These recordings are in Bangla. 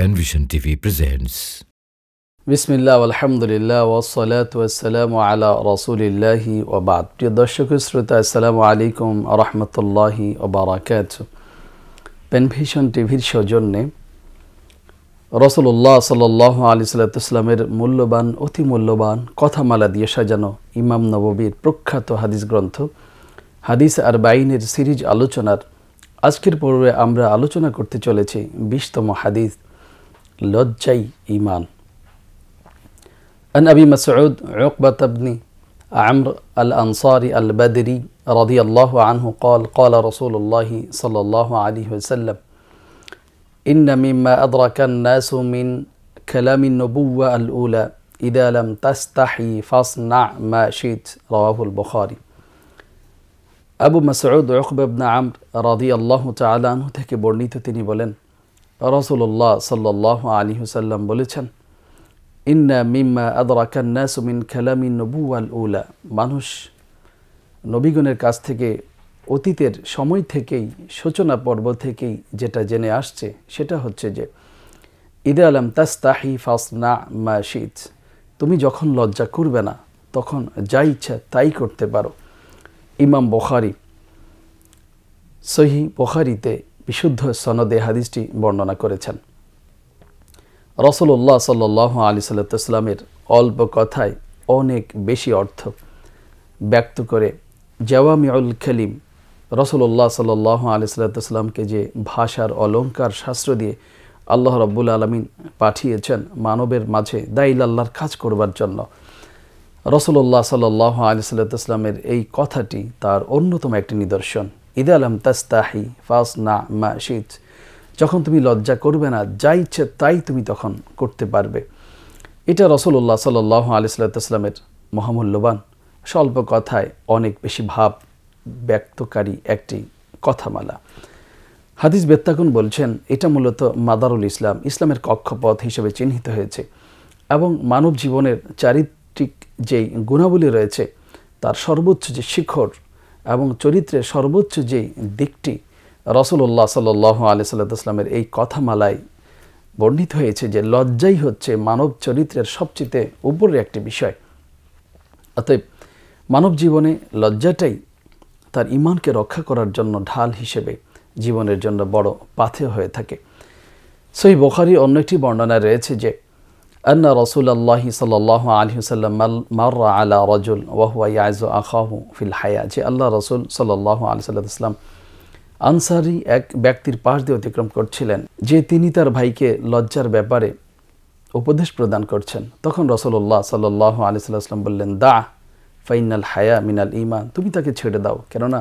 Penvision TV presents. বিসমিল্লাহ আলহামদুলিল্লাহ ওসলাত ওসালাম আলা রসুলিল্লাহি ওবাদ প্রিয় দর্শক শ্রোতা আসসালামু আলাইকুম রহমতুল্লাহি ওবরাকাত পেনভিশন টিভির সৌজন্যে রসুল্লাহ সাল্লাহ আলি সাল্লাতামের মূল্যবান অতি মূল্যবান কথামালা দিয়ে সাজানো ইমাম নববীর প্রখ্যাত হাদিস গ্রন্থ হাদিস আর বাইনের সিরিজ আলোচনার আজকের পর্বে আমরা আলোচনা করতে চলেছি বিশতম হাদিস لجاي إيمان أن أبي مسعود عقبة بن عمرو الأنصاري البدري رضي الله عنه قال قال رسول الله صلى الله عليه وسلم إن مما أدرك الناس من كلام النبوة الأولى إذا لم تستحي فاصنع ما شئت رواه البخاري أبو مسعود عقبة بن عمرو رضي الله تعالى عنه تكبرني تتني বলেন রসুল্লাহ সাল্লাহ আলী হুসাল্লাম বলেছেন ইন্না মিম্মা সুমিন খেলামিন আল উলা মানুষ নবীগণের কাছ থেকে অতীতের সময় থেকেই সূচনা পর্ব থেকেই যেটা জেনে আসছে সেটা হচ্ছে যে ঈদে আলম তাস্তাহি ফাসনা মা শীত তুমি যখন লজ্জা করবে না তখন যা ইচ্ছা তাই করতে পারো ইমাম বখারি সহি বখারিতে বিশুদ্ধ সনদে হাদিসটি বর্ণনা করেছেন রসুল্লাহ সাল্লাহ আলি সাল্লাতামের অল্প কথায় অনেক বেশি অর্থ ব্যক্ত করে জওয়ামিউল খেলিম রসুল্লাহ সাল্লাহ আলি সাল্লাতামকে যে ভাষার অলঙ্কার শাস্ত্র দিয়ে আল্লাহ রব্বুল আলমিন পাঠিয়েছেন মানবের মাঝে দাইল আল্লাহর কাজ করবার জন্য রসুল্লাহ সাল্লাহ আলি সাল্লাতামের এই কথাটি তার অন্যতম একটি নিদর্শন ঈদ আলম তাস্তাহি ফাস না মা শীত যখন তুমি লজ্জা করবে না যা ইচ্ছে তাই তুমি তখন করতে পারবে এটা রসুল্লাহ সাল আলি মহামূল্যবান স্বল্প কথায় অনেক বেশি ভাব ব্যক্তকারী একটি কথামালা হাদিস বেত্তাকুন বলছেন এটা মূলত মাদারুল ইসলাম ইসলামের কক্ষপথ হিসেবে চিহ্নিত হয়েছে এবং মানব জীবনের চারিত্রিক যেই গুণাবলী রয়েছে তার সর্বোচ্চ যে শিখর এবং চরিত্রের সর্বোচ্চ যে দিকটি রসুল্লাহ সাল আলি সাল্লামের এই কথামালায় বর্ণিত হয়েছে যে লজ্জাই হচ্ছে মানব চরিত্রের সবচেয়ে উপরের একটি বিষয় অতএব মানব জীবনে লজ্জাটাই তার ইমানকে রক্ষা করার জন্য ঢাল হিসেবে জীবনের জন্য বড় পাথে হয়ে থাকে সেই বোখারি অন্য একটি বর্ণনা রয়েছে যে أن رسول الله صلى الله عليه وسلم مر على رجل وهو يعز أخاه في الحياة যে আল্লাহ রসুল সাল্লাহ আলসালাম আনসারি এক ব্যক্তির পাশ দিয়ে অতিক্রম করছিলেন যে তিনি তার ভাইকে লজ্জার ব্যাপারে উপদেশ প্রদান করছেন তখন রসল্লাহ সাল্লাহ আলিয়াল্লাম বললেন দা ফাইনাল হায়া মিনাল ইমান তুমি তাকে ছেড়ে দাও কেননা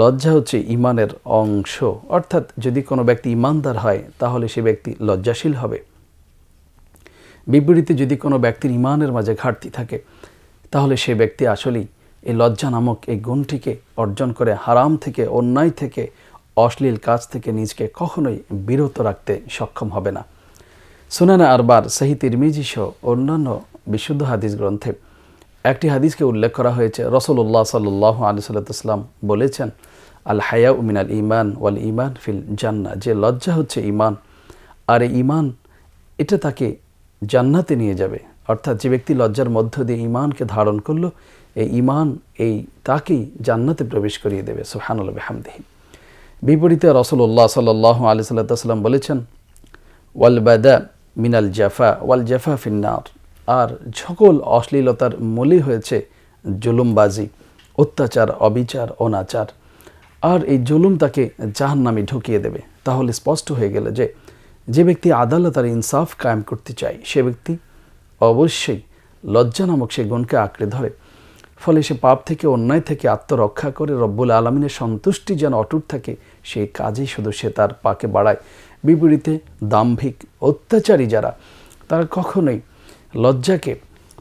লজ্জা হচ্ছে ইমানের অংশ অর্থাৎ যদি কোনো ব্যক্তি ইমানদার হয় তাহলে সে ব্যক্তি লজ্জাশীল হবে বিবৃতিতে যদি কোনো ব্যক্তির ইমানের মাঝে ঘাটতি থাকে তাহলে সে ব্যক্তি আসলেই এই লজ্জা নামক এই গুণটিকে অর্জন করে হারাম থেকে অন্যায় থেকে অশ্লীল কাজ থেকে নিজকে কখনোই বিরত রাখতে সক্ষম হবে না সুনানা আরবার সাহি তিরমিজি সহ অন্যান্য বিশুদ্ধ হাদিস গ্রন্থে একটি হাদিসকে উল্লেখ করা হয়েছে রসলুল্লাহ সাল্লাহ আলিসাল্লাম বলেছেন আল হায়া উমিন আল ইমান ওয়াল ইমান ফিল জান্না যে লজ্জা হচ্ছে ইমান আর এই ইমান এটা তাকে জান্নাতে নিয়ে যাবে অর্থাৎ যে ব্যক্তি লজ্জার মধ্য দিয়ে ইমানকে ধারণ করলো এই ইমান এই তাকেই জান্নাতে প্রবেশ করিয়ে দেবে আল হামদেহি বিপরীতে রসুল্লাহ সাল্লাহ আলি সাল্লাম বলেছেন ওয়াল বাদা মিনাল জাফা ওয়াল জাফা ফিন্নার আর সকল অশ্লীলতার মূলই হয়েছে জুলুমবাজি অত্যাচার অবিচার অনাচার আর এই জুলুম তাকে জাহান্নামে ঢুকিয়ে দেবে তাহলে স্পষ্ট হয়ে গেল যে যে ব্যক্তি আদালত আর ইনসাফ কায়েম করতে চায় সে ব্যক্তি অবশ্যই লজ্জা নামক সে গুণকে আঁকড়ে ধরে ফলে সে পাপ থেকে অন্যায় থেকে আত্মরক্ষা করে রব্বুল আলমিনের সন্তুষ্টি যেন অটুট থাকে সেই কাজেই শুধু সে তার পাকে বাড়ায় বিপরীতে দাম্ভিক অত্যাচারী যারা তারা কখনোই লজ্জাকে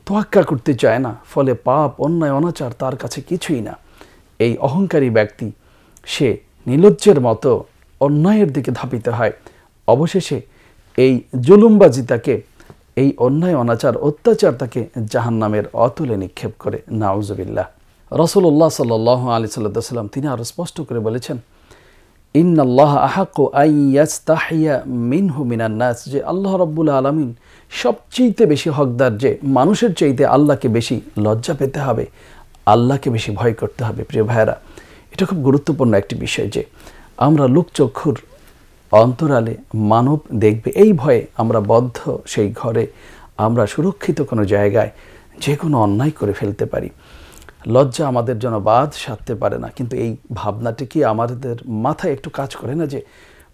তোয়াক্কা করতে চায় না ফলে পাপ অন্যায় অনাচার তার কাছে কিছুই না এই অহংকারী ব্যক্তি সে নিলজ্জের মতো অন্যায়ের দিকে ধাপিত হয় অবশেষে এই জুলুমবাজিতাকে তাকে এই অন্যায় অনাচার অত্যাচার তাকে জাহান্নামের অতলে নিক্ষেপ করে নাউজবিল্লা রসুল্লাহ সাল আলি সাল্লাম তিনি আরও স্পষ্ট করে বলেছেন ইন্নআল্লাহ আহাকো আইয়াস তাহিয়া মিনহু মিনান্নাস যে আল্লাহ রব্বুল আলমিন সবচেয়েতে বেশি হকদার যে মানুষের চাইতে আল্লাহকে বেশি লজ্জা পেতে হবে আল্লাহকে বেশি ভয় করতে হবে প্রিয় ভাইয়েরা এটা খুব গুরুত্বপূর্ণ একটি বিষয় যে আমরা লোকচক্ষুর অন্তরালে মানব দেখবে এই ভয়ে আমরা বদ্ধ সেই ঘরে আমরা সুরক্ষিত কোনো জায়গায় যে কোনো অন্যায় করে ফেলতে পারি লজ্জা আমাদের জন্য বাদ সারতে পারে না কিন্তু এই ভাবনাটি কি আমাদের মাথায় একটু কাজ করে না যে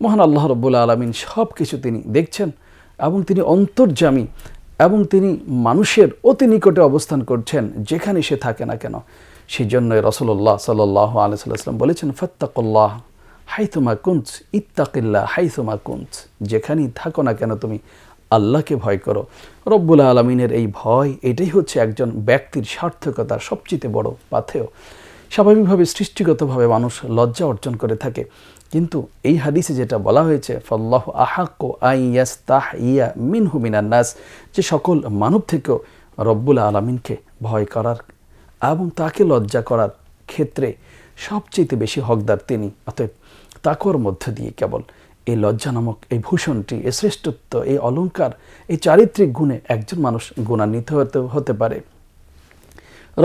মহান আল্লাহ রব্বুল আলমিন সব কিছু তিনি দেখছেন এবং তিনি অন্তর্জামী এবং তিনি মানুষের অতি নিকটে অবস্থান করছেন যেখানে সে থাকে না কেন সেই জন্য রসল্লাহ সাল্লাহ আলসালাম বলেছেন ফত্তাকল্লাহ হাইথুমা কুন্ত ইত্তাকিল্লা হাইথুমা কুন্ত যেখানেই থাকো না কেন তুমি আল্লাহকে ভয় করো রব্বুল আলমিনের এই ভয় এটাই হচ্ছে একজন ব্যক্তির সার্থকতার সবচেয়ে বড় পাথেয় স্বাভাবিকভাবে সৃষ্টিগতভাবে মানুষ লজ্জা অর্জন করে থাকে কিন্তু এই হাদিসে যেটা বলা হয়েছে ফল্লাহ আহাক্য আইয়াস তাহ ইয়া মিনহু মিনান্নাস যে সকল মানব থেকেও রব্বুল আলমিনকে ভয় করার এবং তাকে লজ্জা করার ক্ষেত্রে সবচেয়ে বেশি হকদার তিনি অতএব তাকর মধ্য দিয়ে কেবল এই লজ্জা নামক এই ভূষণটি এই শ্রেষ্ঠত্ব এই অলঙ্কার এই চারিত্রিক গুণে একজন মানুষ গুণান্বিত হতে হতে পারে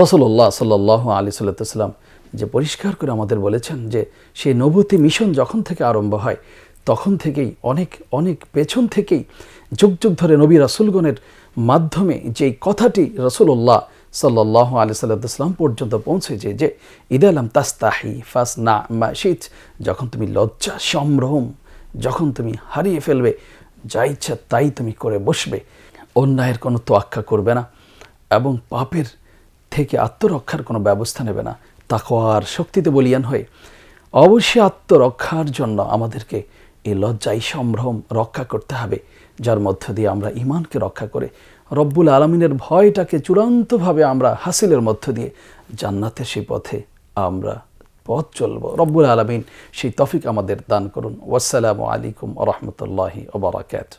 রসল্লাহ সাল্লাহ আলি সাল্লাম যে পরিষ্কার করে আমাদের বলেছেন যে সেই নবতী মিশন যখন থেকে আরম্ভ হয় তখন থেকেই অনেক অনেক পেছন থেকেই যুগ যুগ ধরে নবী রাসুলগণের মাধ্যমে যেই কথাটি রসুল্লাহ সাল্লাহ আলি সাল্লাম পর্যন্ত পৌঁছে যে যে ঈদ ইদালাম তাস্তাহি ফাস না মাসিদ যখন তুমি লজ্জা সম্ভ্রম যখন তুমি হারিয়ে ফেলবে যা ইচ্ছা তাই তুমি করে বসবে অন্যায়ের কোনো তোয়াক্ষা করবে না এবং পাপের থেকে আত্মরক্ষার কোনো ব্যবস্থা নেবে না তাকোয়ার শক্তিতে বলিয়ান হয়ে অবশ্যই আত্মরক্ষার জন্য আমাদেরকে এই লজ্জাই সম্ভ্রম রক্ষা করতে হবে যার মধ্য দিয়ে আমরা ইমানকে রক্ষা করে রব্বুল আলমিনের ভয়টাকে চূড়ান্তভাবে আমরা হাসিলের মধ্য দিয়ে জান্নাতে সেই পথে আমরা পথ চলব রব্বুল আলমিন সেই তফিক আমাদের দান করুন ওয়াসালামু আলাইকুম রহমতুল্লাহি ওবরাকাত